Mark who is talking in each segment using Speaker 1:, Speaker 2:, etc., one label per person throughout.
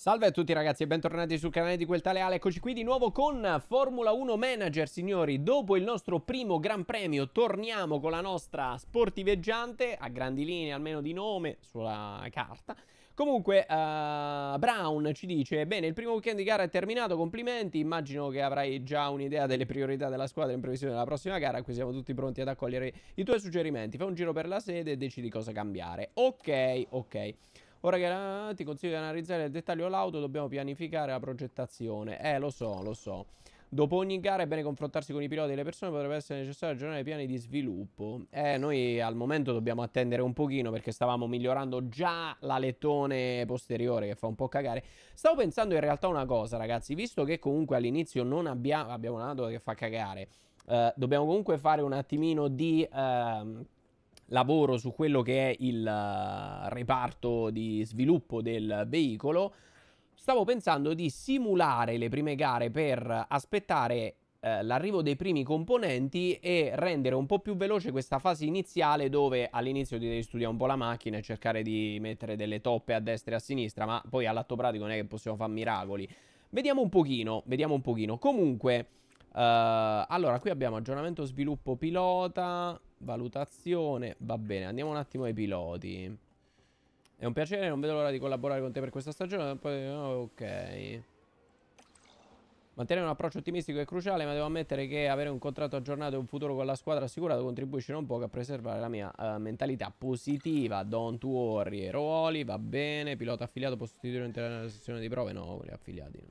Speaker 1: Salve a tutti ragazzi e bentornati sul canale di Quel Taleale, eccoci qui di nuovo con Formula 1 Manager signori, dopo il nostro primo Gran Premio torniamo con la nostra sportiveggiante, a grandi linee almeno di nome, sulla carta, Comunque, uh, Brown ci dice: Bene, il primo weekend di gara è terminato. Complimenti. Immagino che avrai già un'idea delle priorità della squadra in previsione della prossima gara. Qui siamo tutti pronti ad accogliere i tuoi suggerimenti. Fai un giro per la sede e decidi cosa cambiare. Ok, ok. Ora che eh, ti consiglio di analizzare nel dettaglio l'auto, dobbiamo pianificare la progettazione. Eh, lo so, lo so. Dopo ogni gara è bene confrontarsi con i piloti e le persone, potrebbe essere necessario aggiornare i piani di sviluppo. Eh, noi al momento dobbiamo attendere un pochino perché stavamo migliorando già l'alettone posteriore che fa un po' cagare. Stavo pensando in realtà una cosa, ragazzi, visto che comunque all'inizio non abbiamo, abbiamo una che fa cagare, eh, dobbiamo comunque fare un attimino di... Eh, lavoro su quello che è il eh, reparto di sviluppo del veicolo, stavo pensando di simulare le prime gare per aspettare eh, l'arrivo dei primi componenti e rendere un po' più veloce questa fase iniziale dove all'inizio devi studiare un po' la macchina e cercare di mettere delle toppe a destra e a sinistra, ma poi all'atto pratico non è che possiamo fare miracoli. Vediamo un pochino, vediamo un pochino. Comunque, eh, allora qui abbiamo aggiornamento sviluppo pilota, valutazione. Va bene, andiamo un attimo ai piloti. È un piacere, non vedo l'ora di collaborare con te per questa stagione. Oh, ok. Mantenere un approccio ottimistico è cruciale, ma devo ammettere che avere un contratto aggiornato e un futuro con la squadra assicurato contribuisce non poco a preservare la mia uh, mentalità positiva. Don't worry, Ruoli, va bene, pilota affiliato, posso sostituire un'intera sessione di prove? No, quelli affiliati.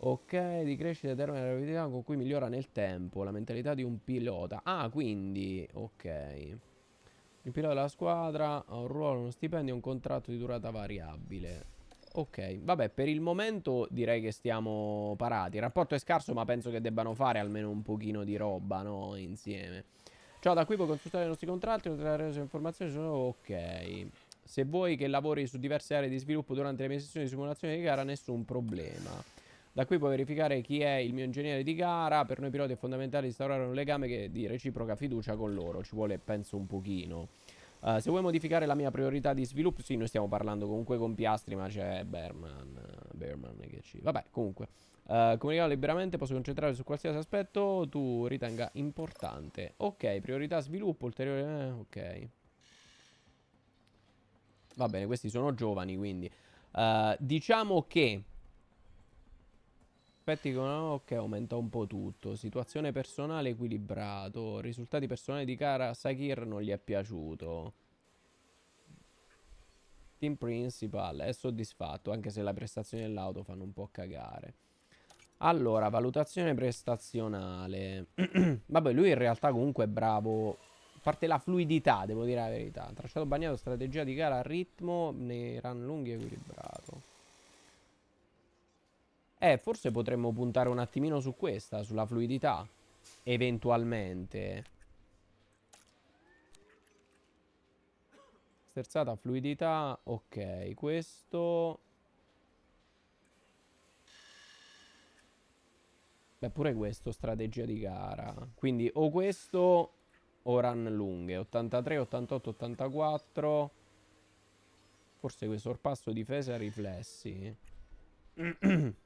Speaker 1: Ok, di crescita determina la rapidità con cui migliora nel tempo, la mentalità di un pilota. Ah, quindi, ok. Il pilota della squadra ha un ruolo, uno stipendio e un contratto di durata variabile. Ok, vabbè, per il momento direi che stiamo parati. Il rapporto è scarso, ma penso che debbano fare almeno un pochino di roba, no? Insieme. Ciao, da qui puoi consultare i nostri contratti, ottenere le informazioni, sono ok. Se vuoi che lavori su diverse aree di sviluppo durante le mie sessioni di simulazione di gara, nessun problema. Da qui puoi verificare chi è il mio ingegnere di gara. Per noi piloti è fondamentale instaurare un legame di reciproca fiducia con loro. Ci vuole, penso, un pochino. Uh, se vuoi modificare la mia priorità di sviluppo, sì, noi stiamo parlando comunque con Piastri, ma c'è Berman. Berman che ci. Vabbè, comunque. Uh, eh, comunicare liberamente, posso concentrarmi su qualsiasi aspetto tu ritenga importante. Ok, priorità sviluppo, ulteriore. Eh, ok. Va bene, questi sono giovani, quindi. Uh, diciamo che aspetti che aumenta un po' tutto. Situazione personale equilibrato. Risultati personali di Kara Sakir non gli è piaciuto. Team Principal è soddisfatto, anche se la prestazione dell'auto fanno un po' cagare. Allora, valutazione prestazionale. Vabbè, lui in realtà comunque è bravo. A parte la fluidità, devo dire la verità. Tracciato bagnato, strategia di gara, ritmo, nei run lunghi equilibrato. Eh, forse potremmo puntare un attimino su questa, sulla fluidità. Eventualmente. Sterzata, fluidità. Ok, questo... Beh, pure questo, strategia di gara. Quindi o questo o run lunghe. 83, 88, 84. Forse questo sorpasso difesa e riflessi.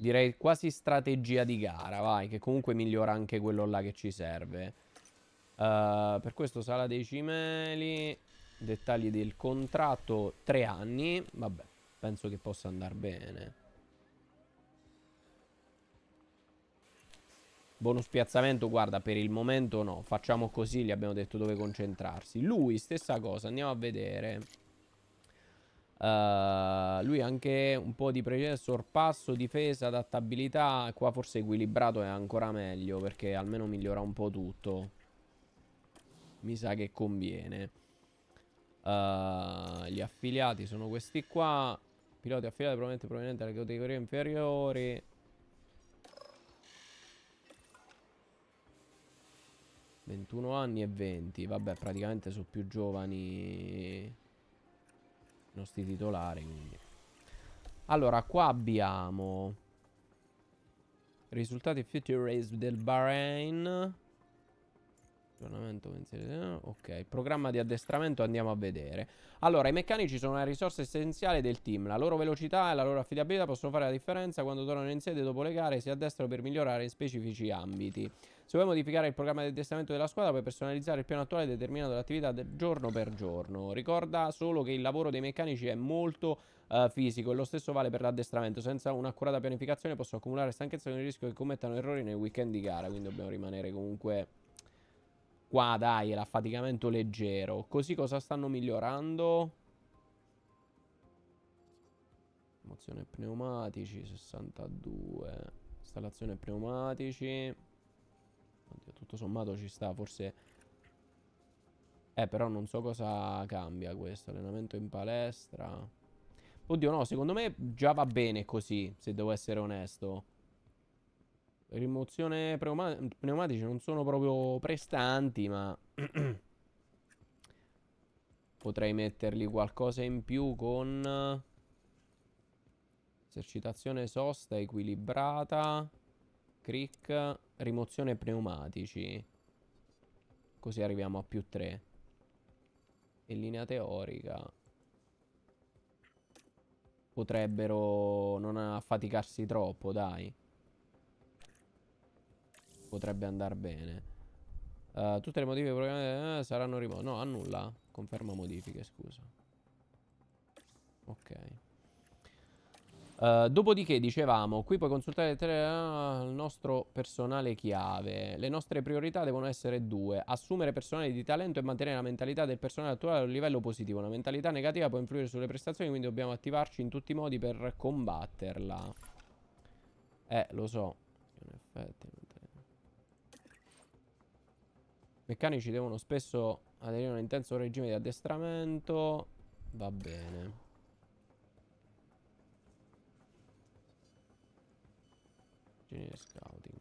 Speaker 1: direi quasi strategia di gara, vai, che comunque migliora anche quello là che ci serve. Uh, per questo sala dei cimeli, dettagli del contratto, tre anni, vabbè, penso che possa andare bene. Bonus piazzamento, guarda, per il momento no, facciamo così, gli abbiamo detto dove concentrarsi. Lui, stessa cosa, andiamo a vedere. Uh, lui anche un po' di predecessor, passo, difesa, adattabilità. Qua forse equilibrato è ancora meglio perché almeno migliora un po' tutto. Mi sa che conviene. Uh, gli affiliati sono questi qua. Piloti affiliati probabilmente provenienti dalle categorie inferiori. ...21 anni e 20... ...vabbè praticamente sono più giovani nostri titolari, quindi. Allora, qua abbiamo risultati future race del Bahrain. Aggiornamento Ok, programma di addestramento andiamo a vedere. Allora, i meccanici sono una risorsa essenziale del team. La loro velocità e la loro affidabilità possono fare la differenza quando tornano in sede dopo le gare e si addestrano per migliorare in specifici ambiti. Se vuoi modificare il programma di addestramento della squadra puoi personalizzare il piano attuale determinato dall'attività giorno per giorno. Ricorda solo che il lavoro dei meccanici è molto uh, fisico e lo stesso vale per l'addestramento. Senza un'accurata pianificazione possono accumulare stanchezza con il rischio che commettano errori nei weekend di gara, quindi dobbiamo rimanere comunque Qua dai, l'affaticamento leggero. Così cosa stanno migliorando? Mozione pneumatici, 62. Installazione pneumatici. Oddio, tutto sommato ci sta, forse... Eh, però non so cosa cambia questo. Allenamento in palestra. Oddio, no, secondo me già va bene così, se devo essere onesto rimozione pneumatici non sono proprio prestanti, ma potrei mettergli qualcosa in più con esercitazione sosta equilibrata, crick, rimozione pneumatici. Così arriviamo a più 3. E linea teorica. Potrebbero non affaticarsi troppo, dai potrebbe andare bene. Uh, tutte le modifiche programmate eh, saranno rimosse. No, annulla. Conferma modifiche, scusa. Ok. Uh, dopodiché dicevamo, qui puoi consultare tre, uh, il nostro personale chiave. Le nostre priorità devono essere due. Assumere personale di talento e mantenere la mentalità del personale attuale a un livello positivo. Una mentalità negativa può influire sulle prestazioni, quindi dobbiamo attivarci in tutti i modi per combatterla. Eh, lo so. In effetti... Meccanici devono spesso aderire a un intenso regime di addestramento. Va bene. Genere scouting.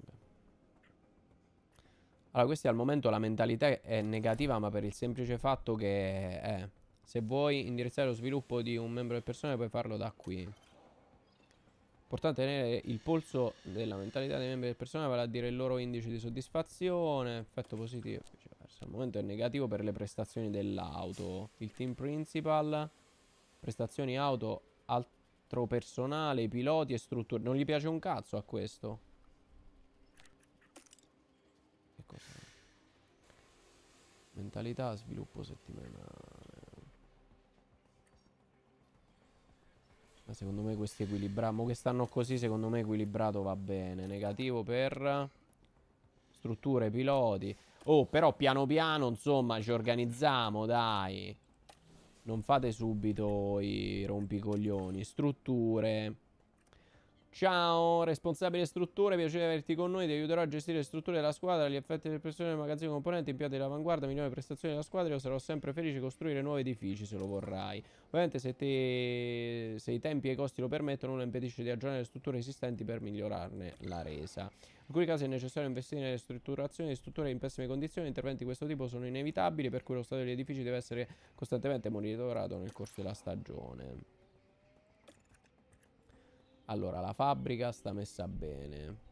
Speaker 1: Allora, questi al momento la mentalità è negativa, ma per il semplice fatto che è... Se vuoi indirizzare lo sviluppo di un membro del personale puoi farlo da qui. Importante tenere il polso della mentalità dei membri del personale, vale a dire il loro indice di soddisfazione, effetto positivo e viceversa. Al momento è negativo per le prestazioni dell'auto. Il team principal, prestazioni auto, altro personale, piloti e strutture. Non gli piace un cazzo a questo. Che cosa? Mentalità, sviluppo settimanale. Ma secondo me questo equilibrato. stanno così, secondo me, equilibrato va bene. Negativo per strutture, piloti. Oh, però piano piano, insomma, ci organizziamo, dai. Non fate subito i rompicoglioni. Strutture. Ciao, responsabile strutture, piacere averti con noi, ti aiuterò a gestire le strutture della squadra, gli effetti del pressione del magazzino componenti, impianti dell'avanguardia, migliore prestazioni della squadra, io sarò sempre felice di costruire nuovi edifici se lo vorrai. Ovviamente se, te... se i tempi e i costi lo permettono, non impedisce di aggiornare le strutture esistenti per migliorarne la resa. In alcuni casi è necessario investire nelle strutturazioni di strutture in pessime condizioni, interventi di questo tipo sono inevitabili, per cui lo stato degli edifici deve essere costantemente monitorato nel corso della stagione. Allora, la fabbrica sta messa bene.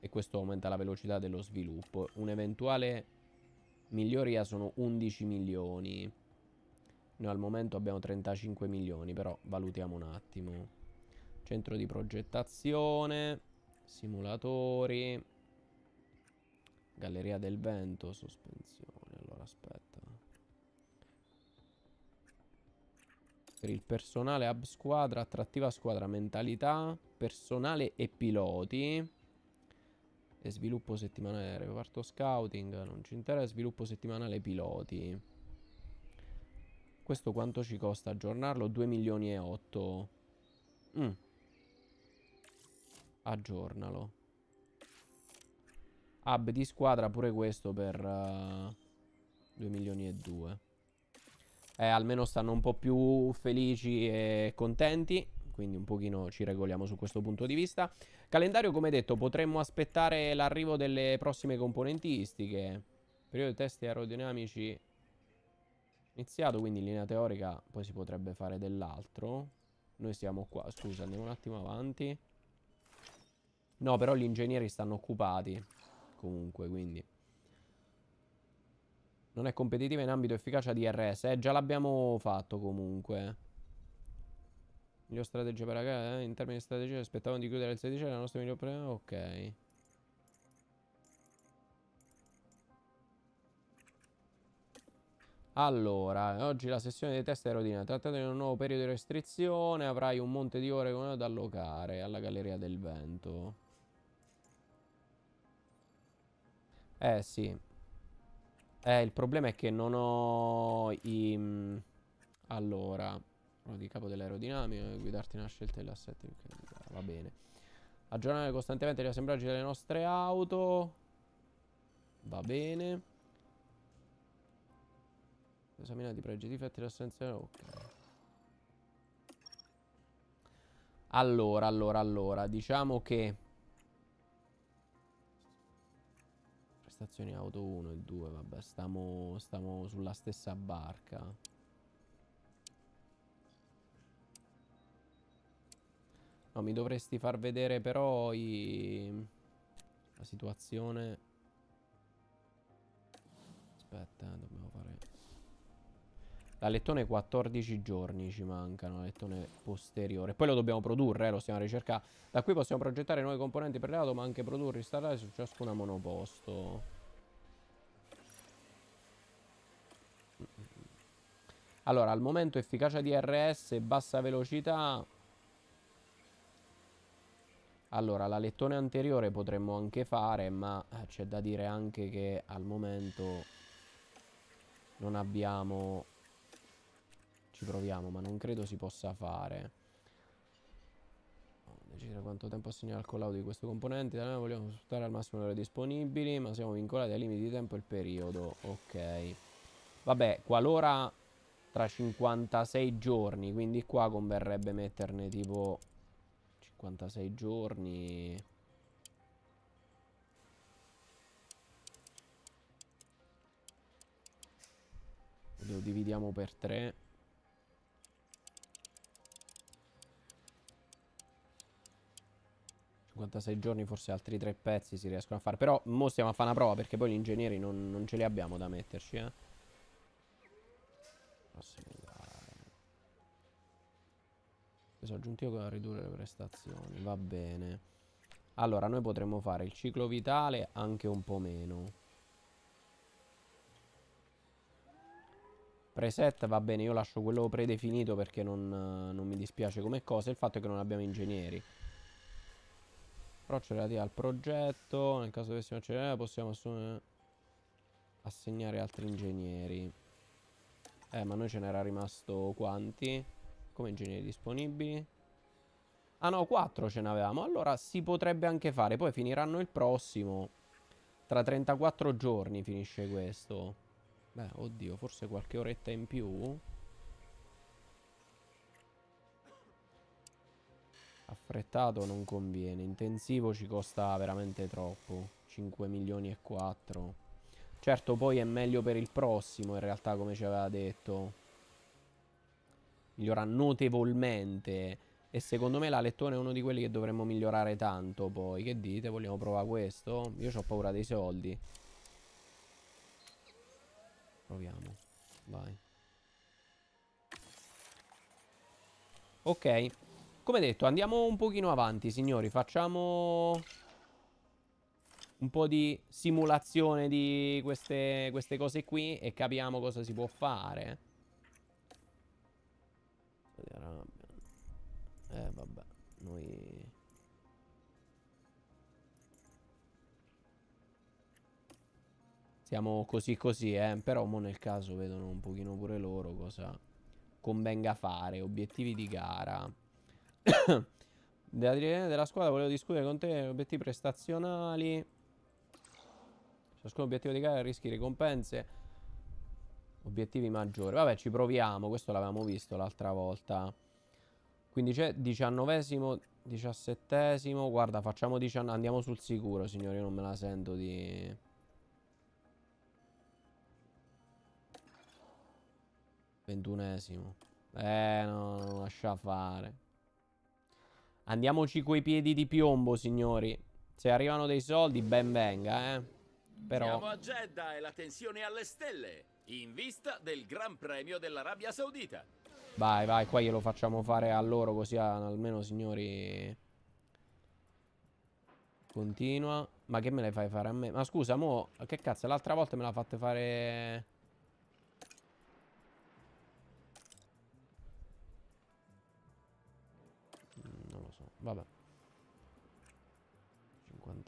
Speaker 1: E questo aumenta la velocità dello sviluppo. Un'eventuale miglioria sono 11 milioni. Noi al momento abbiamo 35 milioni, però valutiamo un attimo. Centro di progettazione, simulatori, galleria del vento, sospensione. per il personale hub squadra, attrattiva squadra, mentalità, personale e piloti. E sviluppo settimanale reparto scouting, non ci interessa, sviluppo settimanale piloti. Questo quanto ci costa aggiornarlo? 2 milioni e 8. Mm. Aggiornalo. Hub di squadra pure questo per uh, eh, 2 milioni e 2 eh, almeno stanno un po' più felici e contenti quindi un pochino ci regoliamo su questo punto di vista. Calendario, come detto, potremmo aspettare l'arrivo delle prossime componentistiche. Periodo di test aerodinamici iniziato, quindi in linea teorica poi si potrebbe fare dell'altro. Noi siamo qua, scusa, andiamo un attimo avanti. No, però gli ingegneri stanno occupati comunque, quindi... Non è competitiva in ambito efficacia di RS. Eh, già l'abbiamo fatto comunque. Miglior strategia per la gara. Eh? In termini di strategia, aspettavamo di chiudere il 16. La nostra miglior premio. Ok. Allora, oggi la sessione dei test aerodinamica. Trattando di un nuovo periodo di restrizione, avrai un monte di ore da allocare alla Galleria del Vento. Eh sì, eh, il problema è che non ho i... Mm, allora, uno di capo dell'aerodinamica, eh, guidarti nella scelta dell'assetto, va bene. Aggiornare costantemente gli assemblaggi delle nostre auto. Va bene. Esaminati i pregi, difetti, l'assenzione. Ok. Allora, allora, allora, diciamo che... stazioni auto 1 e 2, vabbè, stiamo, stiamo sulla stessa barca. No, mi dovresti far vedere però i... la situazione. Aspetta, dobbiamo a lettone 14 giorni ci mancano, lettone posteriore. Poi lo dobbiamo produrre, eh, lo stiamo a ricercare. Da qui possiamo progettare nuove componenti per l'auto, ma anche produrre e installare su ciascuna monoposto. Allora, al momento efficacia di RS, bassa velocità. Allora, la lettone anteriore potremmo anche fare, ma eh, c'è da dire anche che al momento non abbiamo ci proviamo, ma non credo si possa fare. Oh, decidere quanto tempo assegnare al collaudo di questo componente. Noi vogliamo sfruttare al massimo le ore disponibili, ma siamo vincolati ai limiti di tempo e il periodo. Ok. Vabbè, qualora tra 56 giorni, quindi qua converrebbe metterne tipo 56 giorni... Lo dividiamo per 3 56 giorni, forse altri tre pezzi si riescono a fare. Però mo stiamo a fare una prova perché poi gli ingegneri non, non ce li abbiamo da metterci, eh. Peso aggiuntivo a ridurre le prestazioni, va bene. Allora, noi potremmo fare il ciclo vitale anche un po' meno. Preset va bene, io lascio quello predefinito perché non, non mi dispiace come cosa. Il fatto è che non abbiamo ingegneri. Approccio relativo al progetto. Nel caso dovessimo accelerare possiamo assegnare altri ingegneri. Eh, ma noi ce n'era rimasto quanti? Come ingegneri disponibili? Ah no, 4 ce n'avevamo. Allora si potrebbe anche fare. Poi finiranno il prossimo. Tra 34 giorni finisce questo. Beh, oddio, forse qualche oretta in più. Affrettato non conviene. Intensivo ci costa veramente troppo. 5 milioni e 4. Certo, poi è meglio per il prossimo, in realtà, come ci aveva detto. Migliora notevolmente. E secondo me la lettone è uno di quelli che dovremmo migliorare tanto poi. Che dite? Vogliamo provare questo? Io ho paura dei soldi. Proviamo. Vai. Ok. Come detto, andiamo un pochino avanti, signori. Facciamo un po' di simulazione di queste, queste cose qui e capiamo cosa si può fare. Eh, vabbè, noi... Siamo così così, eh. Però mo nel caso vedono un pochino pure loro cosa convenga fare. Obiettivi di gara. della direzione della squadra volevo discutere con te obiettivi prestazionali. Ciascun obiettivo di gara, rischi, ricompense. Obiettivi maggiori. Vabbè, ci proviamo. Questo l'avevamo visto l'altra volta. Quindi c'è diciannovesimo, diciassettesimo. Guarda, facciamo diciannove. Andiamo sul sicuro, signori. non me la sento di... Ventunesimo. Eh, no, lascia fare. Andiamoci coi piedi di piombo, signori. Se arrivano dei soldi, ben venga, eh. Però... Siamo a Jeddah e la tensione alle stelle, in vista del Gran Premio dell'Arabia Saudita. Vai, vai, qua glielo facciamo fare a loro, così almeno, signori... Continua. Ma che me le fai fare a me? Ma scusa, mo... Che cazzo, l'altra volta me l'ha fatta fare...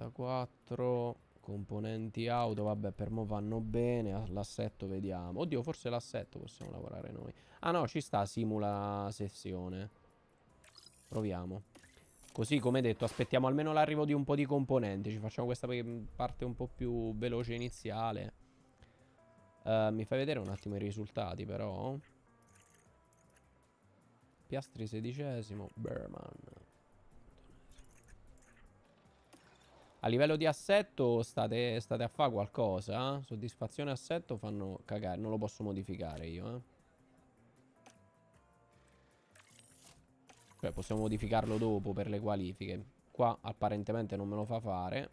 Speaker 1: 64 componenti auto vabbè per mo vanno bene l'assetto vediamo oddio forse l'assetto possiamo lavorare noi ah no ci sta simula sessione proviamo così come detto aspettiamo almeno l'arrivo di un po' di componenti ci facciamo questa parte un po' più veloce iniziale uh, mi fai vedere un attimo i risultati però Piastri sedicesimo Berman livello di assetto state, state a fare qualcosa. Eh? Soddisfazione assetto fanno cagare. Non lo posso modificare io, eh. Cioè, possiamo modificarlo dopo per le qualifiche. Qua apparentemente non me lo fa fare.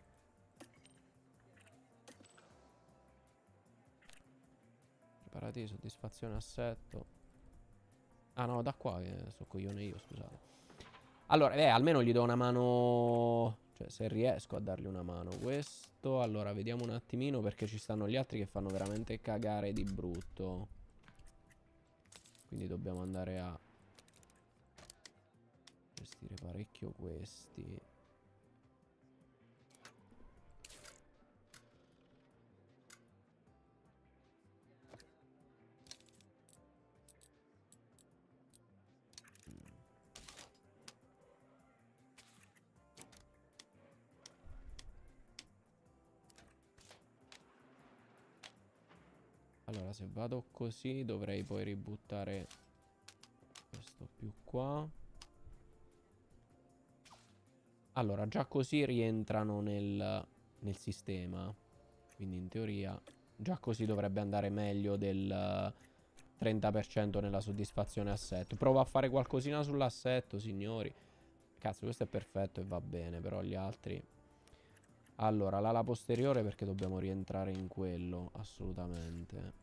Speaker 1: Preparati, soddisfazione, assetto. Ah no, da qua eh, so coglione io, scusate. Allora, beh, almeno gli do una mano cioè, se riesco a dargli una mano. Questo, allora, vediamo un attimino perché ci stanno gli altri che fanno veramente cagare di brutto. Quindi dobbiamo andare a gestire parecchio questi. Allora, se vado così dovrei poi ributtare questo più qua. Allora, già così rientrano nel, nel sistema. Quindi in teoria già così dovrebbe andare meglio del 30% eh, nella soddisfazione assetto. Prova a fare qualcosina sull'assetto, signori. Cazzo, questo è perfetto e va bene, però gli altri... Allora, l'ala posteriore perché dobbiamo rientrare in quello, assolutamente.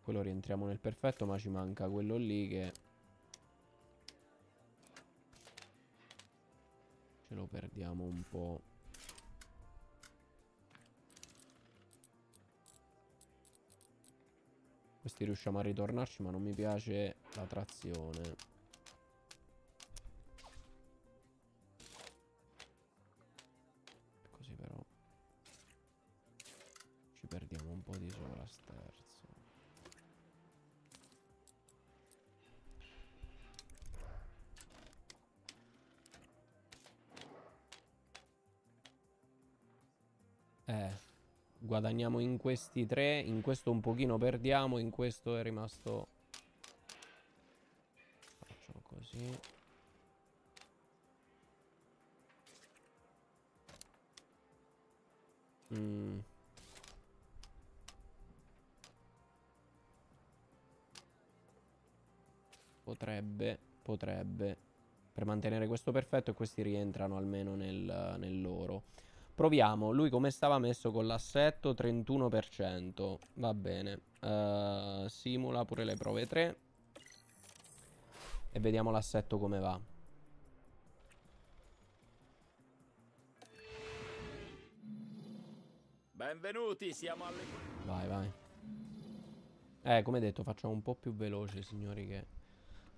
Speaker 1: Quello rientriamo nel perfetto, ma ci manca quello lì che... Ce lo perdiamo un po'. Questi riusciamo a ritornarci, ma non mi piace la trazione. po' di sopra Eh Guadagniamo in questi tre In questo un pochino perdiamo In questo è rimasto Facciamo così Mm. Potrebbe, potrebbe. Per mantenere questo perfetto e questi rientrano almeno nel, nel loro. Proviamo, lui come stava messo con l'assetto? 31%, va bene. Uh, simula pure le prove 3. E vediamo l'assetto come va. Benvenuti, siamo alle... Vai, vai. Eh, come detto, facciamo un po' più veloce, signori, che...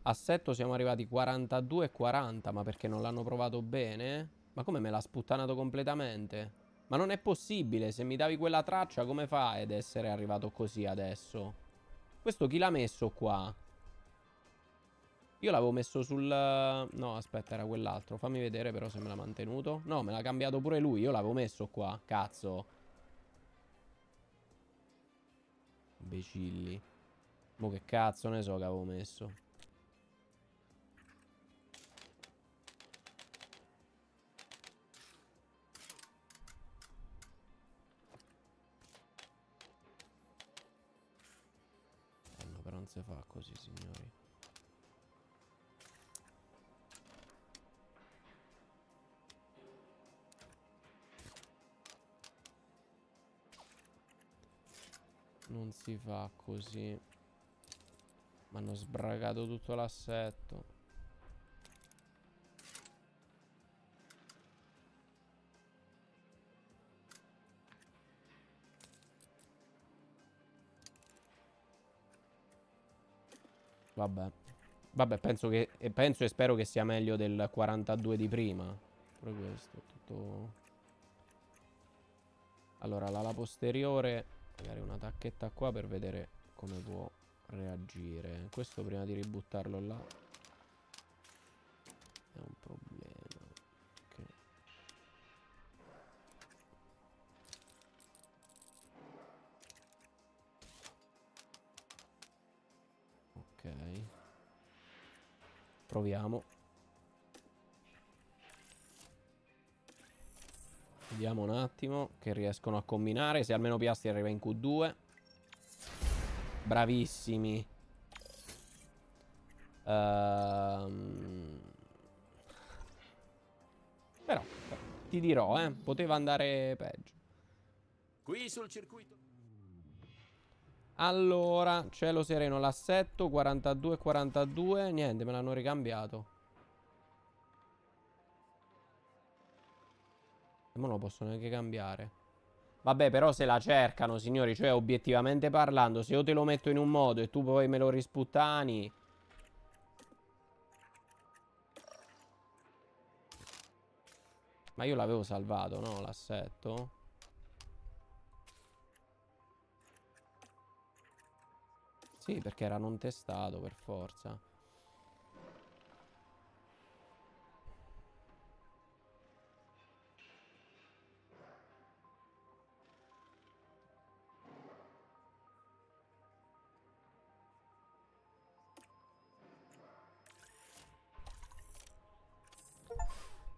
Speaker 1: Assetto siamo arrivati 42,40 Ma perché non l'hanno provato bene? Ma come me l'ha sputtanato completamente? Ma non è possibile, se mi davi quella traccia come fa ad essere arrivato così adesso? Questo chi l'ha messo qua? Io l'avevo messo sul... No, aspetta, era quell'altro. Fammi vedere però se me l'ha mantenuto. No, me l'ha cambiato pure lui, io l'avevo messo qua. Cazzo. Imbecilli. Mo che cazzo ne so che avevo messo. si fa così signori Non si fa così Ma hanno sbragato tutto l'assetto Vabbè. Vabbè, penso, che, penso e spero che sia meglio del 42 di prima. Pure questo, tutto... Allora, l'ala posteriore, magari una tacchetta qua per vedere come può reagire. Questo prima di ributtarlo là. proviamo. Vediamo un attimo che riescono a combinare. Se almeno Piastri arriva in Q2. Bravissimi. Ehm... Però, ti dirò, eh, poteva andare peggio. Qui sul circuito. Allora, cielo sereno, l'assetto 42 42, niente, me l'hanno ricambiato. E non lo posso neanche cambiare. Vabbè, però se la cercano, signori, cioè obiettivamente parlando, se io te lo metto in un modo e tu poi me lo risputtani... Ma io l'avevo salvato, no? L'assetto? Sì, perché era non testato per forza.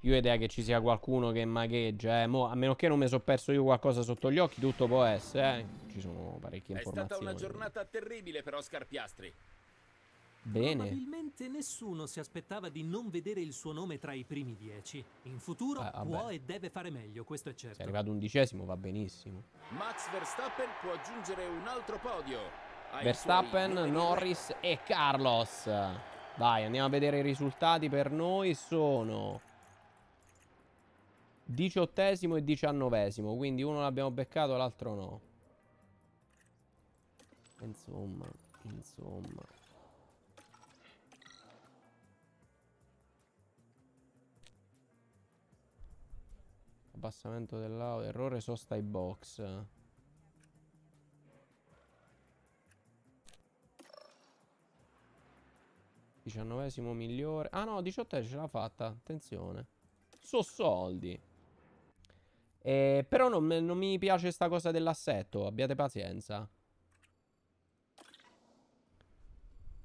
Speaker 1: Io ho idea che ci sia qualcuno che magheggia, eh. Mo, a meno che non mi sono perso io qualcosa sotto gli occhi, tutto può essere, eh. Ci sono parecchie È informazioni. È stata una giornata terribile però, Scarpiastri. Bene. Probabilmente nessuno si aspettava di non vedere il suo nome tra i primi dieci. In futuro ah, può e deve fare meglio, questo è certo. Se è arrivato undicesimo va benissimo. Max Verstappen può aggiungere un altro podio. Verstappen, Norris e Carlos. Vai, andiamo a vedere i risultati per noi. Sono Diciottesimo e diciannovesimo, quindi uno l'abbiamo beccato, l'altro no. Insomma, insomma. Abbassamento dell'audio errore sosta i box. Diciannovesimo migliore. Ah no, diciottesimo ce l'ha fatta, attenzione. So soldi. Eh, però non, non, mi piace sta cosa dell'assetto, abbiate pazienza.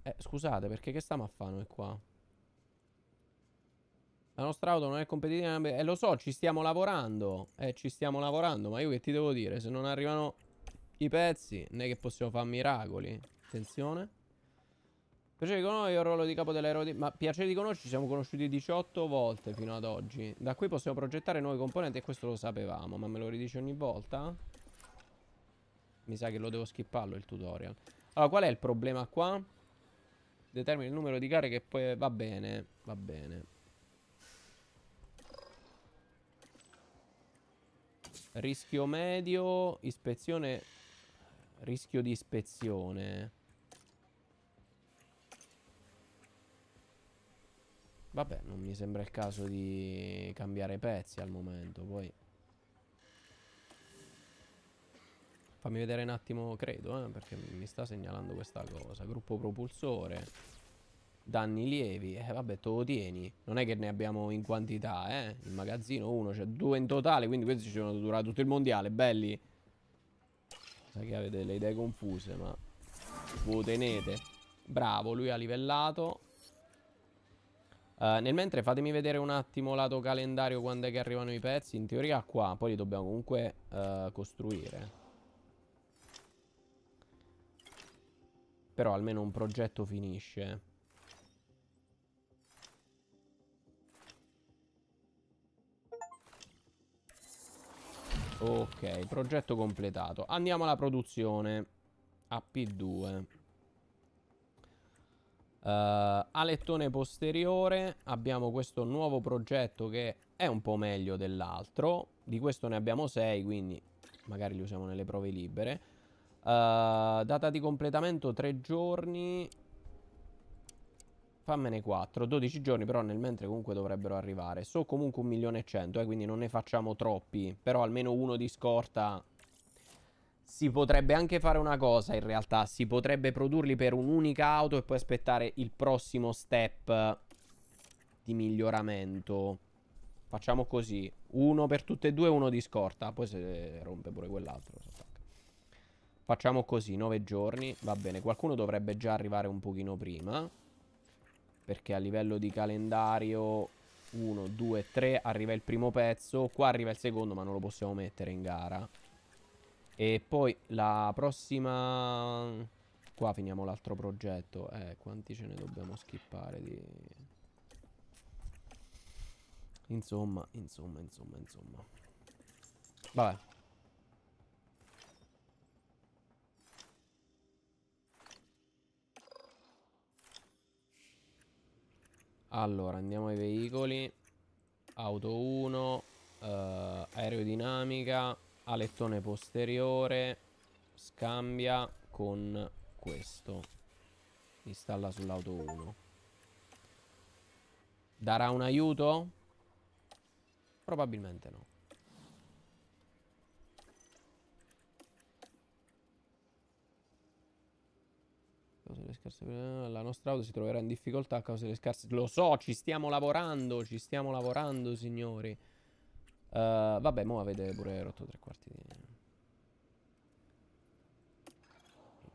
Speaker 1: Eh, scusate, perché che stiamo a fare noi qua? La nostra auto non è competitiva. Eh, lo so, ci stiamo lavorando. Eh, ci stiamo lavorando, ma io che ti devo dire? Se non arrivano i pezzi, non è che possiamo fare miracoli. Attenzione. Piacere di conoscere, il ruolo di capo dell'aerodi... Ma piacere di conoscere, ci siamo conosciuti 18 volte fino ad oggi. Da qui possiamo progettare nuovi componenti e questo lo sapevamo, ma me lo ridice ogni volta? Mi sa che lo devo skipparlo il tutorial. Allora, qual è il problema qua? Determina il numero di gare che poi... Va bene, va bene. Rischio medio, ispezione... Rischio di ispezione... Vabbè, non mi sembra il caso di cambiare pezzi al momento, poi... Fammi vedere un attimo, credo, eh, perché mi sta segnalando questa cosa. Gruppo propulsore, danni lievi, eh vabbè, te lo tieni. Non è che ne abbiamo in quantità, eh. Il magazzino uno, c'è cioè due in totale, quindi questi ci sono durati tutto il mondiale, belli. Sai che avete le idee confuse, ma... Voi tenete. Bravo, lui ha livellato Uh, nel mentre fatemi vedere un attimo lato calendario quando è che arrivano i pezzi. In teoria qua, poi li dobbiamo comunque uh, costruire. Però almeno un progetto finisce. Ok, progetto completato. Andiamo alla produzione. AP2. Uh, alettone posteriore abbiamo questo nuovo progetto che è un po' meglio dell'altro. Di questo ne abbiamo 6, quindi magari li usiamo nelle prove libere. Uh, data di completamento 3 giorni. Fammene 4, 12 giorni però nel mentre comunque dovrebbero arrivare. So comunque 1 milione e 100, eh, quindi non ne facciamo troppi, però almeno uno di scorta si potrebbe anche fare una cosa in realtà, si potrebbe produrli per un'unica auto e poi aspettare il prossimo step di miglioramento. Facciamo così, uno per tutte e due, uno di scorta, poi se rompe pure quell'altro. Facciamo così, nove giorni, va bene, qualcuno dovrebbe già arrivare un pochino prima. Perché a livello di calendario 1, 2, 3 arriva il primo pezzo, qua arriva il secondo ma non lo possiamo mettere in gara. E poi la prossima... Qua finiamo l'altro progetto. Eh, quanti ce ne dobbiamo skippare di... Insomma, insomma, insomma, insomma. Vabbè. Allora, andiamo ai veicoli. Auto 1. Eh, aerodinamica alettone posteriore scambia con questo installa sull'auto 1 darà un aiuto? probabilmente no eh, la nostra auto si troverà in difficoltà a causa delle scarse lo so ci stiamo lavorando ci stiamo lavorando signori Uh, vabbè, mo avete pure rotto tre quarti di...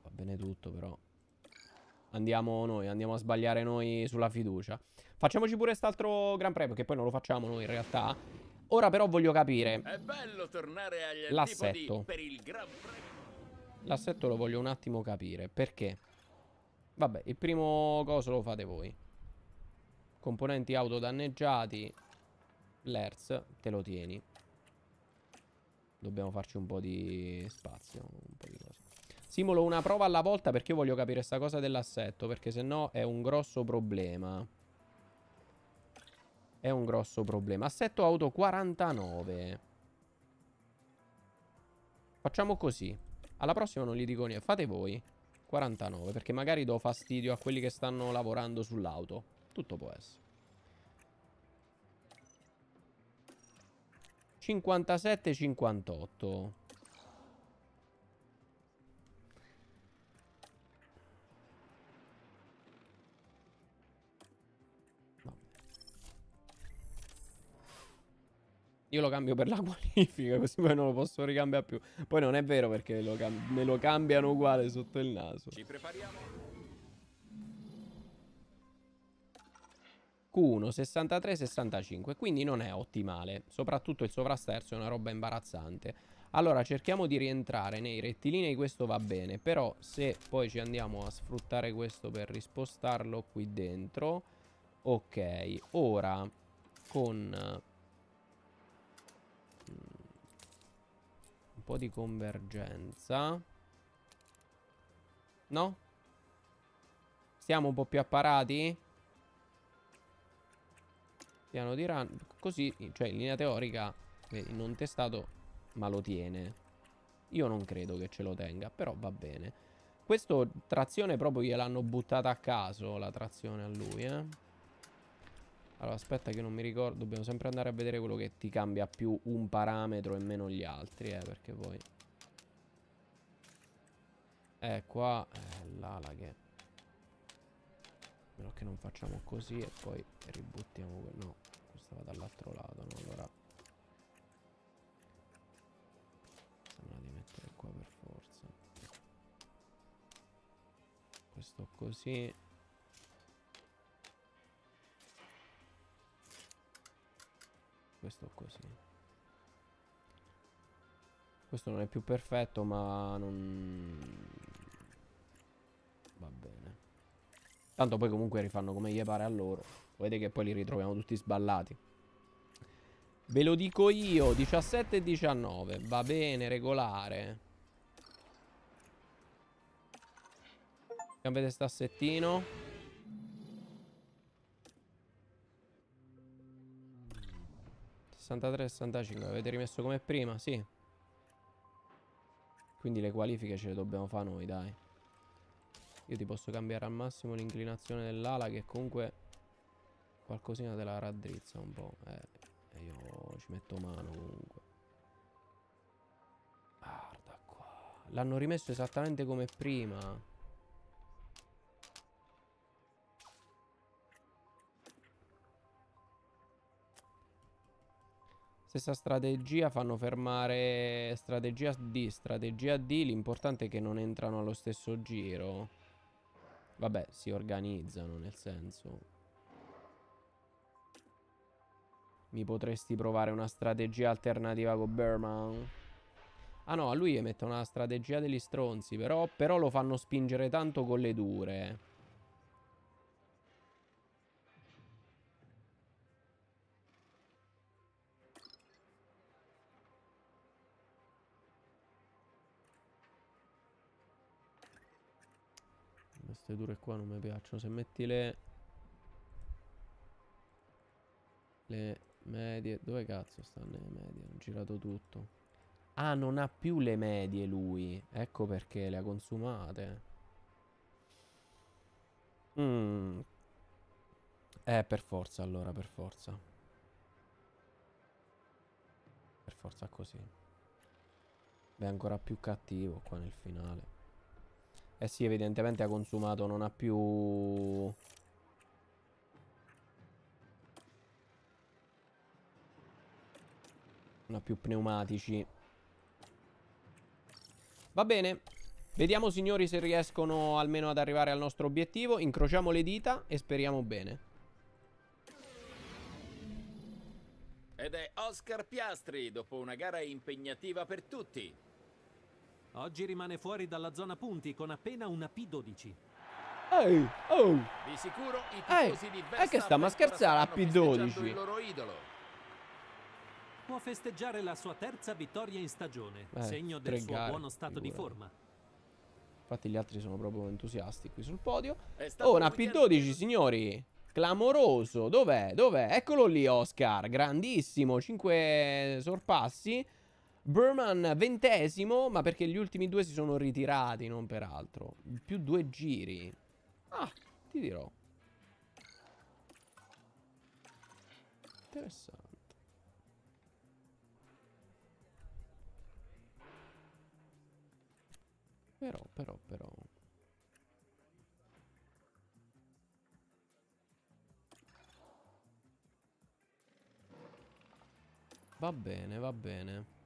Speaker 1: Va bene tutto, però. Andiamo noi, andiamo a sbagliare noi sulla fiducia. Facciamoci pure quest'altro Gran Premio, che poi non lo facciamo noi in realtà. Ora però voglio capire... L'assetto. L'assetto lo voglio un attimo capire, perché... Vabbè, il primo coso lo fate voi. Componenti auto danneggiati l'hertz te lo tieni. Dobbiamo farci un po' di spazio, un po' di cose. Simulo una prova alla volta perché voglio capire questa cosa dell'assetto, perché se no è un grosso problema. È un grosso problema. Assetto auto 49. Facciamo così. Alla prossima non gli dico niente. Fate voi. 49, perché magari do fastidio a quelli che stanno lavorando sull'auto. Tutto può essere. 57, 58. No. Io lo cambio per la qualifica, così poi non lo posso ricambiare più. Poi non è vero perché lo me lo cambiano uguale sotto il naso. Ci prepariamo. Q1 63 65 quindi non è ottimale soprattutto il sovrasterzo è una roba imbarazzante allora cerchiamo di rientrare nei rettilinei questo va bene però se poi ci andiamo a sfruttare questo per rispostarlo qui dentro ok ora con mm, un po' di convergenza no? siamo un po' più apparati? Piano di run. Così, cioè in linea teorica, vedi, non testato, ma lo tiene. Io non credo che ce lo tenga, però va bene. Questo trazione proprio gliel'hanno buttata a caso, la trazione a lui, eh. Allora, aspetta che non mi ricordo. Dobbiamo sempre andare a vedere quello che ti cambia più un parametro e meno gli altri, eh, perché poi... Eh, qua... Eh, l'ala che meno che non facciamo così e poi ributtiamo no questo va dall'altro lato no allora sembra di mettere qua per forza questo così questo così questo non è più perfetto ma non vabbè Tanto poi comunque rifanno come gli pare a loro. Vedete che poi li ritroviamo tutti sballati. Ve lo dico io, 17 e 19. Va bene, regolare. Andiamo a vedere stassettino. e 65 avete rimesso come prima? Sì Quindi le qualifiche ce le dobbiamo fare noi dai io ti posso cambiare al massimo l'inclinazione dell'ala che comunque qualcosina te la raddrizza un po'. Eh, e io ci metto mano comunque. Guarda qua. L'hanno rimesso esattamente come prima. Stessa strategia, fanno fermare strategia D, strategia D, l'importante è che non entrano allo stesso giro. Vabbè, si organizzano nel senso. Mi potresti provare una strategia alternativa con Berman? Ah no, a lui gli metto una strategia degli stronzi, però, però lo fanno spingere tanto con le dure. Queste dure qua non mi piacciono. Se metti le... Le medie... Dove cazzo stanno le medie? Ho girato tutto. Ah, non ha più le medie lui. Ecco perché le ha consumate. Mm. Eh, per forza allora, per forza. Per forza così. Beh, ancora più cattivo qua nel finale. Eh sì, evidentemente ha consumato, non ha più... Non ha più pneumatici. Va bene. Vediamo signori se riescono almeno ad arrivare al nostro obiettivo. Incrociamo le dita e speriamo bene. Ed è Oscar Piastri dopo una gara impegnativa per tutti. Oggi rimane fuori dalla zona punti con appena una P12. Ehi, oh! Di sicuro i tifosi Ehi, di Verstappen è che stiamo a scherzare la P12. Il loro idolo. Può festeggiare la sua terza vittoria in stagione, eh, segno del suo gare, buono stato figura. di forma. Infatti gli altri sono proprio entusiasti qui sul podio. Oh, una P12, signori! Clamoroso! Dov'è? Dov'è? Eccolo lì, Oscar! Grandissimo! 5 sorpassi. Burman ventesimo, ma perché gli ultimi due si sono ritirati, non per altro. Più due giri. Ah, ti dirò. Interessante. Però, però, però... Va bene, va bene.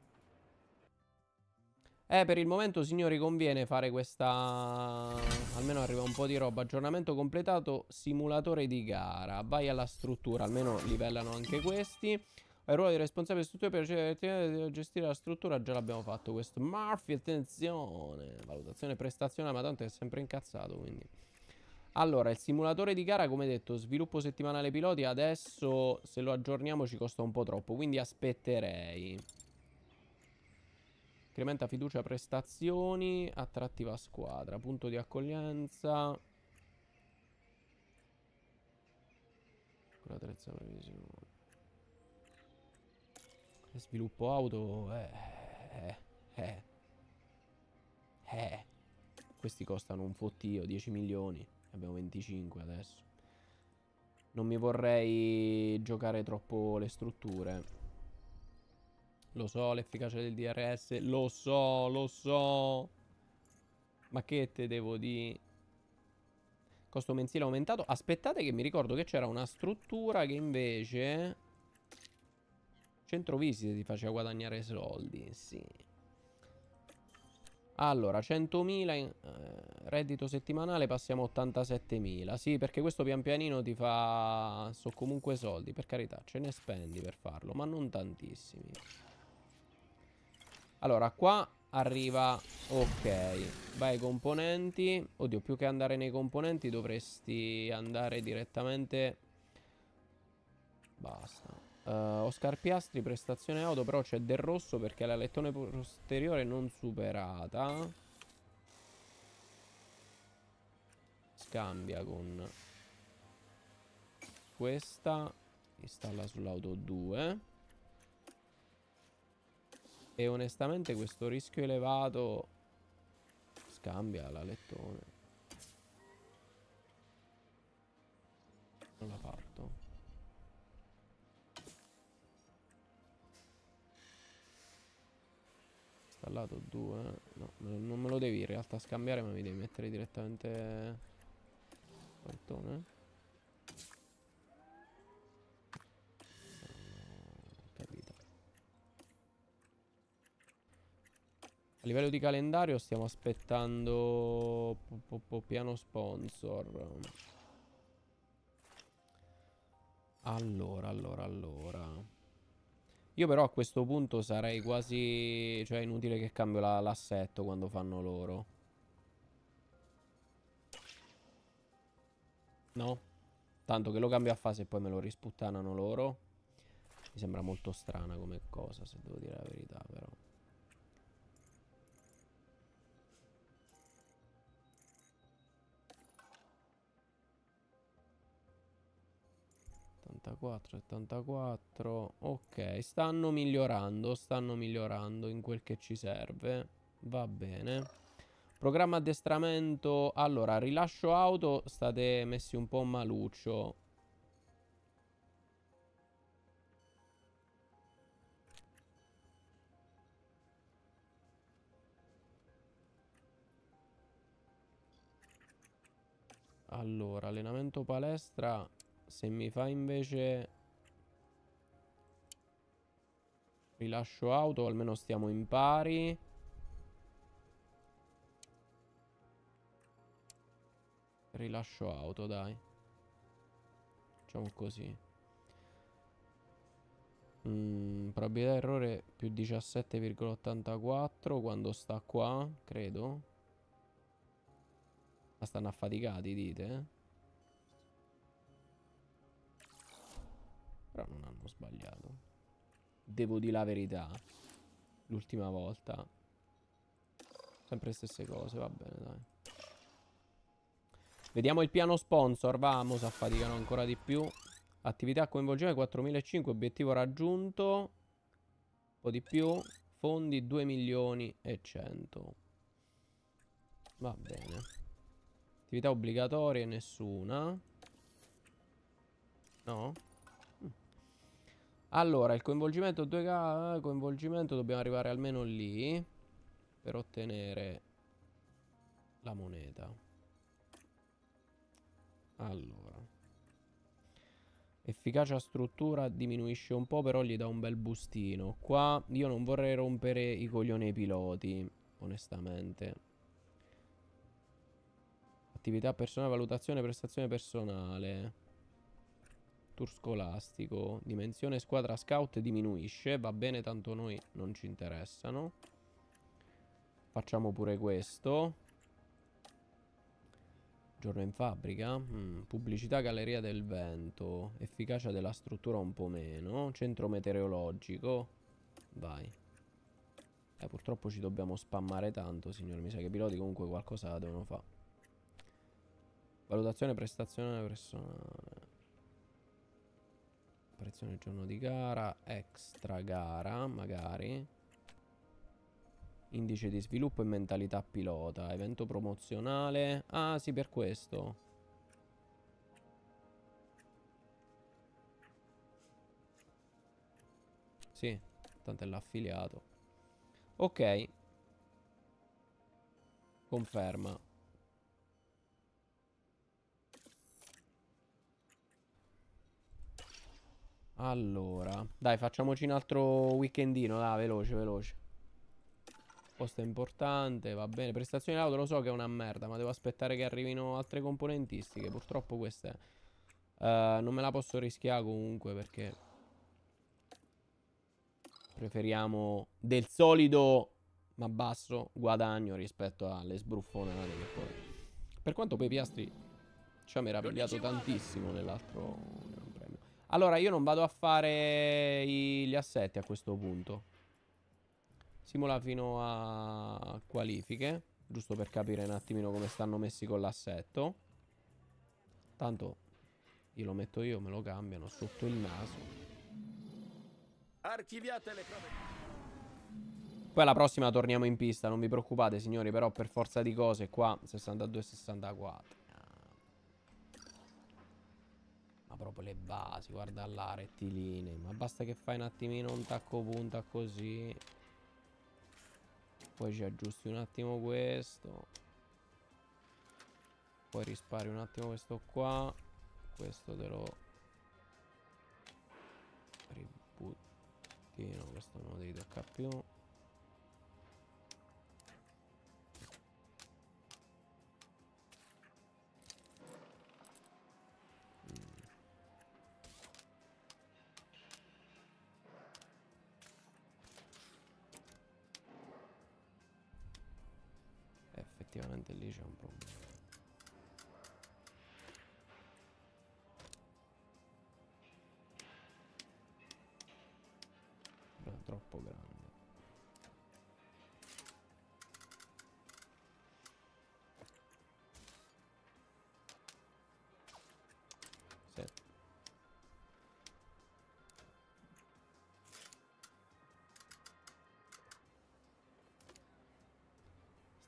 Speaker 1: Eh, per il momento, signori, conviene fare questa... Almeno arriva un po' di roba. Aggiornamento completato, simulatore di gara. Vai alla struttura, almeno livellano anche questi. Il eh, ruolo di responsabile struttura per cioè, eh, gestire la struttura già l'abbiamo fatto questo. Murphy, attenzione! Valutazione prestazionale, ma tanto è sempre incazzato, quindi... Allora, il simulatore di gara, come detto, sviluppo settimanale piloti, adesso se lo aggiorniamo ci costa un po' troppo, quindi aspetterei. Incrementa fiducia prestazioni, attrattiva squadra, punto di accoglienza. Quella attrezza previsione. Sviluppo auto, eh, eh, eh. Eh. Questi costano un fottio, 10 milioni. Abbiamo 25 adesso. Non mi vorrei giocare troppo le strutture. Lo so, l'efficacia del DRS. Lo so, lo so. Ma che te devo dire? Costo mensile aumentato. Aspettate che mi ricordo che c'era una struttura che invece... Centro visite ti faceva guadagnare soldi, sì. Allora, 100.000 eh, reddito settimanale, passiamo a 87.000. Sì, perché questo pian pianino ti fa... So comunque soldi, per carità, ce ne spendi per farlo, ma non tantissimi. Allora, qua arriva... Ok, vai ai componenti. Oddio, più che andare nei componenti dovresti andare direttamente... Basta. Uh, Oscar Piastri, prestazione auto, però c'è del rosso perché la lettone posteriore non superata. Scambia con questa, installa sull'auto 2. E onestamente questo rischio elevato Scambia la lettone Non l'ha fatto Installato 2 eh. No, non me lo devi in realtà scambiare Ma mi devi mettere direttamente Lettone A livello di calendario stiamo aspettando po, po, piano sponsor. Allora, allora, allora. Io però a questo punto sarei quasi... Cioè è inutile che cambio l'assetto la, quando fanno loro. No? Tanto che lo cambio a fase e poi me lo risputtanano loro. Mi sembra molto strana come cosa, se devo dire la verità, però. 74, 74. Ok, stanno migliorando, stanno migliorando in quel che ci serve. Va bene. Programma addestramento. Allora, rilascio auto, state messi un po' maluccio. Allora, allenamento palestra se mi fa invece... Rilascio auto, almeno stiamo in pari. Rilascio auto, dai. Facciamo così. Mm, probabilità errore più 17,84 quando sta qua, credo. Ma stanno affaticati, dite? Però non hanno sbagliato. Devo dire la verità. L'ultima volta. Sempre le stesse cose, va bene, dai. Vediamo il piano sponsor, vamo, si affaticano ancora di più. Attività coinvolgente 4.500, obiettivo raggiunto. Un po' di più. Fondi 2 milioni e 100. Va bene. Attività obbligatorie nessuna. No? Allora, il coinvolgimento 2K, eh, coinvolgimento dobbiamo arrivare almeno lì per ottenere la moneta. Allora. Efficacia struttura diminuisce un po', però gli dà un bel bustino. Qua io non vorrei rompere i coglioni ai piloti, onestamente. Attività personale, valutazione, prestazione personale. Tour scolastico, dimensione squadra scout diminuisce, va bene tanto noi non ci interessano. Facciamo pure questo. Giorno in fabbrica, mm, pubblicità galleria del vento, efficacia della struttura un po' meno, centro meteorologico, vai. Eh, purtroppo ci dobbiamo spammare tanto, signore, mi sa che i piloti comunque qualcosa devono fare. Valutazione prestazionale personale preparazione giorno di gara, extra gara magari. Indice di sviluppo e mentalità pilota, evento promozionale. Ah sì, per questo. Sì, tanto è l'affiliato. Ok. Conferma. Allora, dai, facciamoci un altro weekendino, là, veloce, veloce. Posto importante, va bene. Prestazione auto lo so che è una merda, ma devo aspettare che arrivino altre componentistiche. Purtroppo queste uh, non me la posso rischiare comunque perché preferiamo del solido ma basso guadagno rispetto alle sbruffonate che poi... Per quanto poi Piastri ci ha meravigliato tantissimo nell'altro allora io non vado a fare gli assetti a questo punto. Simula fino a qualifiche. Giusto per capire un attimino come stanno messi con l'assetto. Tanto io lo metto io, me lo cambiano sotto il naso. Archiviate le prove. Poi alla prossima torniamo in pista, non vi preoccupate signori, però per forza di cose qua 62-64. Ma proprio le basi, guarda là, rettilinei. Ma basta che fai un attimino un tacco punta così. Poi ci aggiusti un attimo questo. Poi rispari un attimo questo qua. Questo te lo... Ributtino, questo non lo devi toccare più. Veramente lì c'è un problema.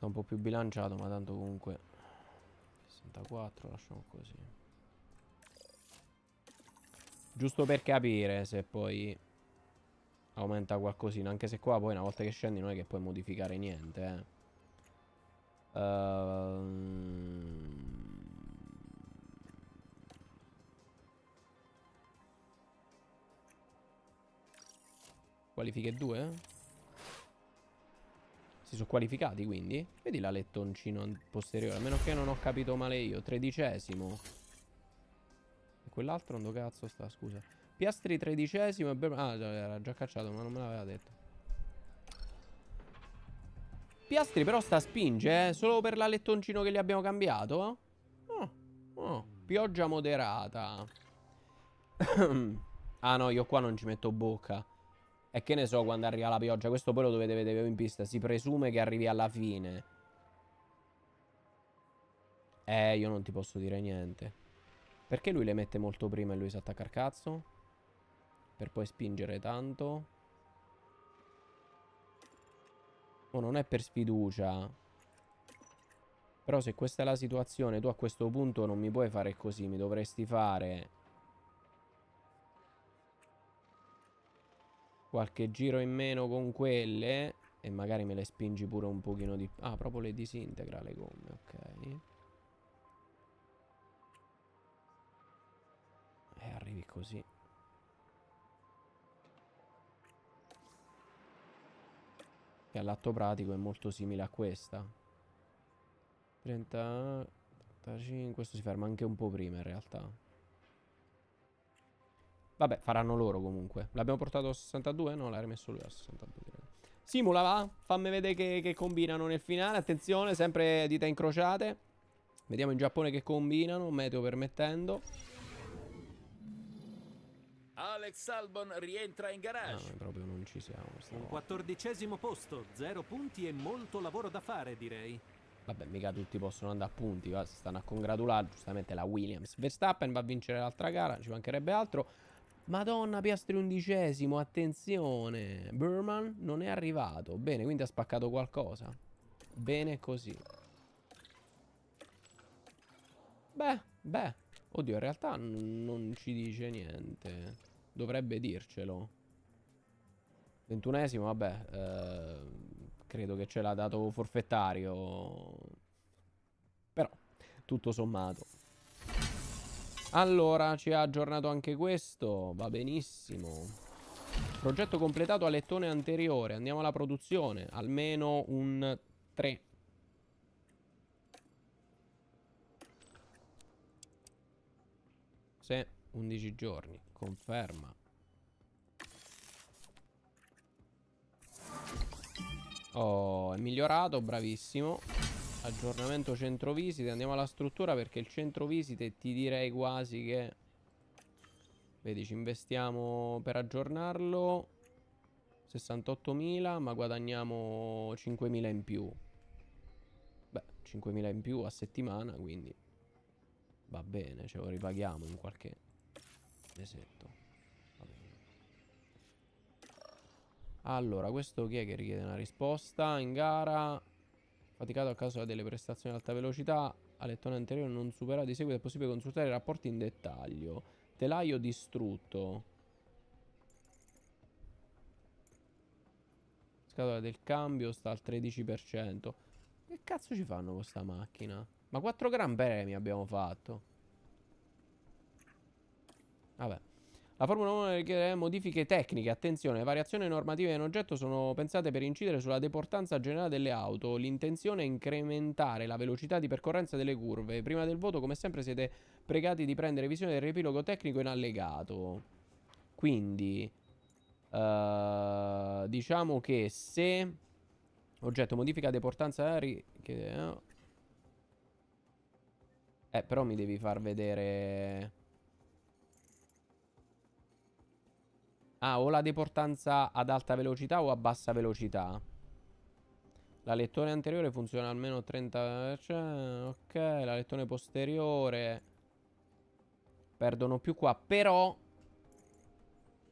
Speaker 1: un po' più bilanciato ma tanto comunque 64 lasciamo così giusto per capire se poi aumenta qualcosina anche se qua poi una volta che scendi non è che puoi modificare niente eh. uh... Qualifiche 2? sono qualificati quindi. Vedi la lettoncino posteriore, a meno che non ho capito male io. Tredicesimo. E quell'altro ando cazzo sta, scusa. Piastri tredicesimo e... Ah, era già cacciato, ma non me l'aveva detto. Piastri però sta a spinge, eh? Solo per la lettoncino che gli abbiamo cambiato. Oh, oh. Pioggia moderata. ah no, io qua non ci metto bocca. E che ne so quando arriva la pioggia? Questo poi lo dovete vedere in pista. Si presume che arrivi alla fine. Eh, io non ti posso dire niente. Perché lui le mette molto prima e lui si attacca al cazzo? Per poi spingere tanto. Oh, non è per sfiducia. Però se questa è la situazione, tu a questo punto non mi puoi fare così. Mi dovresti fare qualche giro in meno con quelle e magari me le spingi pure un pochino di... Ah, proprio le disintegra le gomme, ok. E eh, arrivi così. Che all'atto pratico è molto simile a questa. 30... 35... Questo si ferma anche un po' prima in realtà. Vabbè, faranno loro comunque. L'abbiamo portato a 62? No, l'ha rimesso lui a 62. Simula, va. Fammi vedere che, che combinano nel finale. Attenzione, sempre dita incrociate. Vediamo in Giappone che combinano, meteo permettendo. Alex Albon rientra in garage. No, proprio non ci siamo. Un quattordicesimo posto, zero punti e molto lavoro da fare, direi. Vabbè, mica tutti possono andare a punti, va, si stanno a congratulare, giustamente la Williams. Verstappen va a vincere l'altra gara, ci mancherebbe altro. Madonna, Piastri undicesimo, attenzione. Berman non è arrivato. Bene, quindi ha spaccato qualcosa. Bene così. Beh, beh. Oddio, in realtà non ci dice niente. Dovrebbe dircelo. Ventunesimo, vabbè. Eh, credo che ce l'ha dato forfettario. Però, tutto sommato. Allora, ci ha aggiornato anche questo. Va benissimo. Progetto completato a lettone anteriore. Andiamo alla produzione. Almeno un 3. Sì, 11 giorni. Conferma. Oh, è migliorato, bravissimo aggiornamento centro visite andiamo alla struttura perché il centro visite ti direi quasi che vedi ci investiamo per aggiornarlo 68.000 ma guadagniamo 5.000 in più beh 5.000 in più a settimana quindi va bene ce lo ripaghiamo in qualche mesetto allora, questo chi è che richiede una risposta in gara? faticato a causa delle prestazioni ad alta velocità, alettone anteriore non superato di seguito, è possibile consultare i rapporti in dettaglio. Telaio distrutto. Scatola del cambio sta al 13%. Che cazzo ci fanno con sta macchina? Ma 4 gran premi abbiamo fatto. Vabbè. La Formula 1 richiede modifiche tecniche, attenzione, le variazioni normative in oggetto sono pensate per incidere sulla deportanza generale delle auto, l'intenzione è incrementare la velocità di percorrenza delle curve. Prima del voto, come sempre, siete pregati di prendere visione del riepilogo tecnico in allegato. Quindi, uh, diciamo che se... Oggetto, modifica deportanza... Eh, eh, però mi devi far vedere... Ah, o la deportanza ad alta velocità o a bassa velocità. La lettone anteriore funziona almeno 30%. Eh, ok, la lettone posteriore. Perdono più qua. Però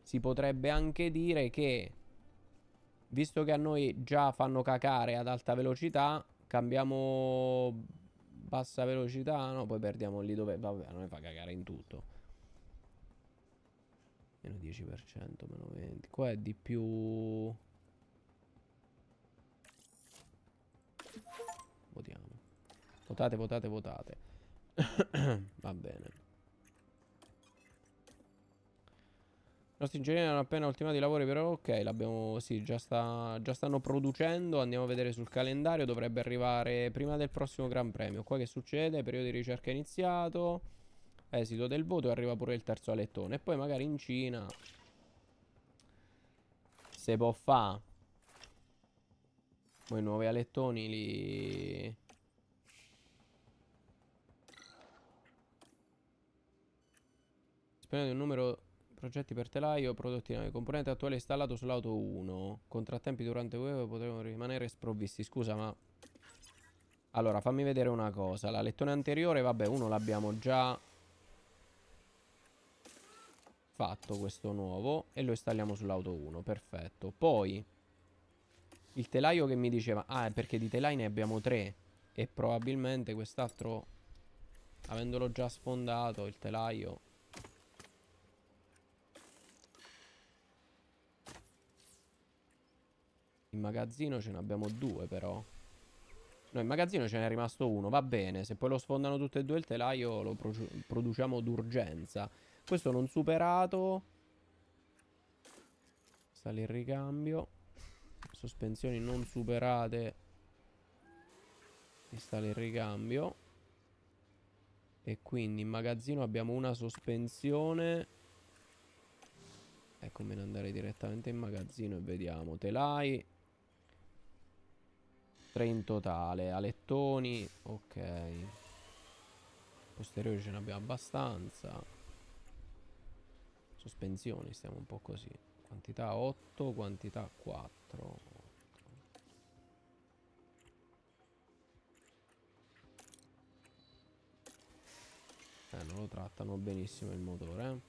Speaker 1: si potrebbe anche dire che, visto che a noi già fanno cacare ad alta velocità, cambiamo bassa velocità. No, poi perdiamo lì dove... Vabbè, non ne fa cacare in tutto. Meno 10%, meno 20. Qua è di più... Votiamo. Votate, votate, votate. Va bene. I nostri ingegneri hanno appena ultimato i lavori però ok l'abbiamo sì già, sta, già, stanno producendo andiamo a vedere sul calendario dovrebbe arrivare prima del prossimo gran premio qua che succede periodo di ricerca iniziato esito del voto e arriva pure il terzo alettone. E poi magari in Cina se può fa. Poi nuovi alettoni li... Disponiamo un numero progetti per telaio, prodotti nave, componente attuale installato sull'auto 1. Contrattempi durante web potremo rimanere sprovvisti. Scusa, ma... Allora, fammi vedere una cosa. L'alettone anteriore, vabbè, uno l'abbiamo già Fatto questo nuovo e lo installiamo sull'auto 1, perfetto. Poi il telaio che mi diceva... Ah, perché di telai ne abbiamo tre e probabilmente quest'altro, avendolo già sfondato, il telaio... In magazzino ce ne abbiamo due però. No, in magazzino ce n'è rimasto uno, va bene. Se poi lo sfondano tutte e due il telaio lo produciamo d'urgenza. Questo non superato. Sale il ricambio. Sospensioni non superate. E sale il ricambio. E quindi in magazzino abbiamo una sospensione. È come andare direttamente in magazzino e vediamo. Telai. 3 in totale. Alettoni. Ok. Posteriori ce ne abbiamo abbastanza sospensioni stiamo un po' così quantità 8 quantità 4 eh non lo trattano benissimo il motore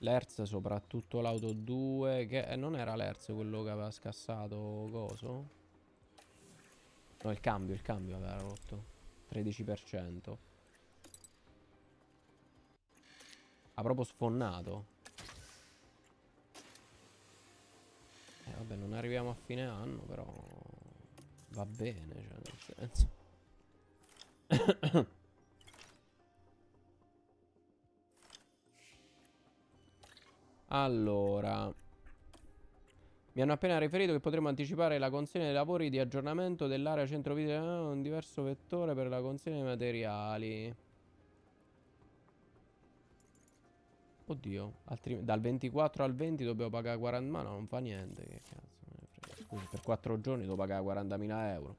Speaker 1: eh. soprattutto l'auto 2 che eh, non era l'Hertz quello che aveva scassato coso no il cambio il cambio aveva rotto 13% ha proprio sfonnato Vabbè, non arriviamo a fine anno, però va bene, cioè, nel senso. allora, mi hanno appena riferito che potremo anticipare la consegna dei lavori di aggiornamento dell'area centro video, eh, un diverso vettore per la consegna dei materiali. Oddio, altri... dal 24 al 20 dobbiamo pagare 40... Ma no, non fa niente, che cazzo me ne frega. Scusa, per 4 giorni devo pagare 40.000 euro.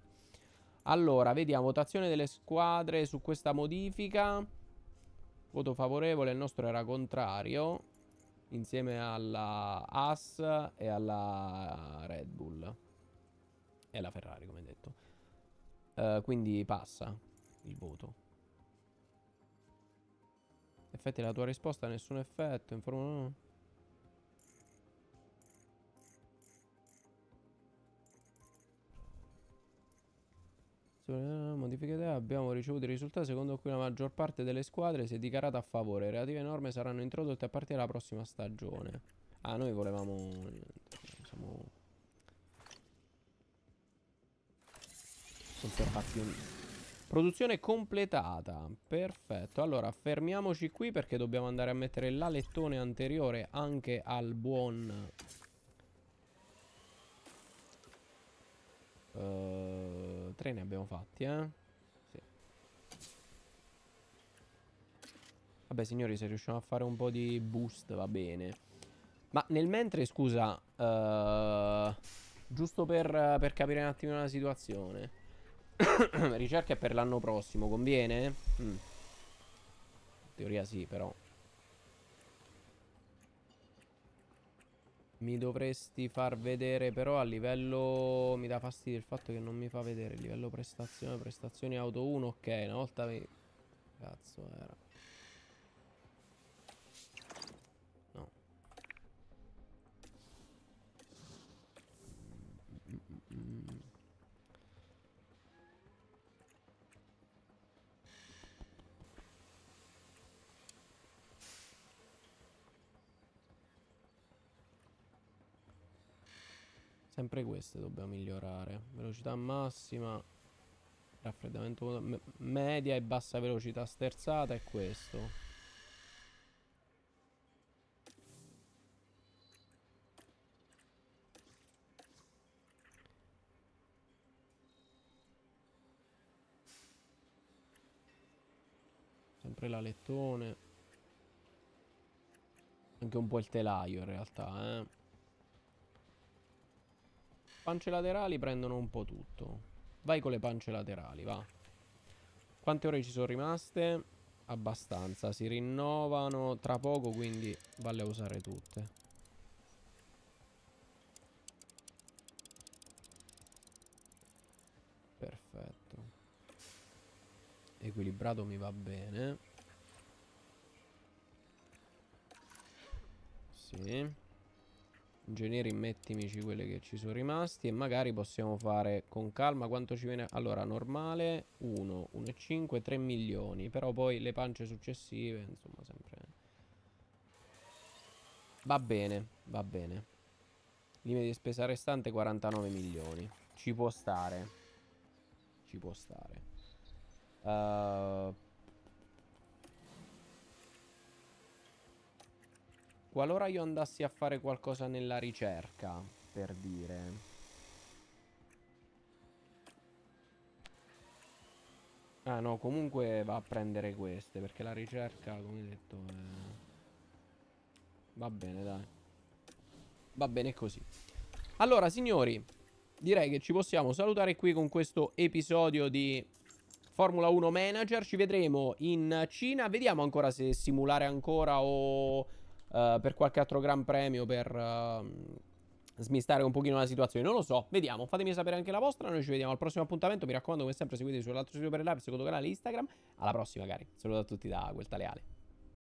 Speaker 1: Allora, vediamo, votazione delle squadre su questa modifica. Voto favorevole, il nostro era contrario. Insieme alla AS e alla Red Bull. E alla Ferrari, come detto. Uh, quindi passa il voto effetti la tua risposta ha nessun effetto. Informo... Mm. Eh, modifiche idee abbiamo ricevuto i risultati secondo cui la maggior parte delle squadre si è dichiarata a favore. Relative norme saranno introdotte a partire dalla prossima stagione. Ah, noi volevamo... Siamo... Conservazionisti. Produzione completata, perfetto. Allora, fermiamoci qui perché dobbiamo andare a mettere l'alettone anteriore anche al buon... Uh, tre ne abbiamo fatti, eh? Sì. Vabbè, signori, se riusciamo a fare un po' di boost va bene. Ma nel mentre, scusa, uh, giusto per, per capire un attimo la situazione... Ricerca è per l'anno prossimo, conviene? Mm. In teoria sì, però. Mi dovresti far vedere però a livello... Mi dà fastidio il fatto che non mi fa vedere. Livello prestazione, prestazioni auto 1, ok. Una volta... Mi... Cazzo era. Sempre queste dobbiamo migliorare. Velocità massima, raffreddamento media e bassa velocità sterzata è questo. Sempre l'alettone. Anche un po' il telaio in realtà, eh. Pance laterali prendono un po' tutto. Vai con le pance laterali, va. Quante ore ci sono rimaste? Abbastanza. Si rinnovano tra poco, quindi vale a usare tutte. Perfetto. Equilibrato mi va bene. Sì. Ingegneri, mettimici quelle che ci sono rimasti. E magari possiamo fare con calma quanto ci viene. Allora, normale 1, 1,5, 3 milioni. Però poi le pance successive, insomma, sempre... Va bene, va bene. Limite di spesa restante 49 milioni. Ci può stare. Ci può stare. Uh, Qualora io andassi a fare qualcosa nella ricerca, per dire... Ah no, comunque va a prendere queste, perché la ricerca, come detto, è... Eh, va bene, dai. Va bene così. Allora, signori, direi che ci possiamo salutare qui con questo episodio di Formula 1 Manager. Ci vedremo in Cina. Vediamo ancora se simulare ancora o eh, per qualche altro gran premio per... Uh, smistare un pochino la situazione, non lo so, vediamo, fatemi sapere anche la vostra, noi ci vediamo al prossimo appuntamento, mi raccomando come sempre seguiteci sull'altro sito per il live, secondo canale Instagram, alla prossima cari, saluto a tutti da Guelta Leale.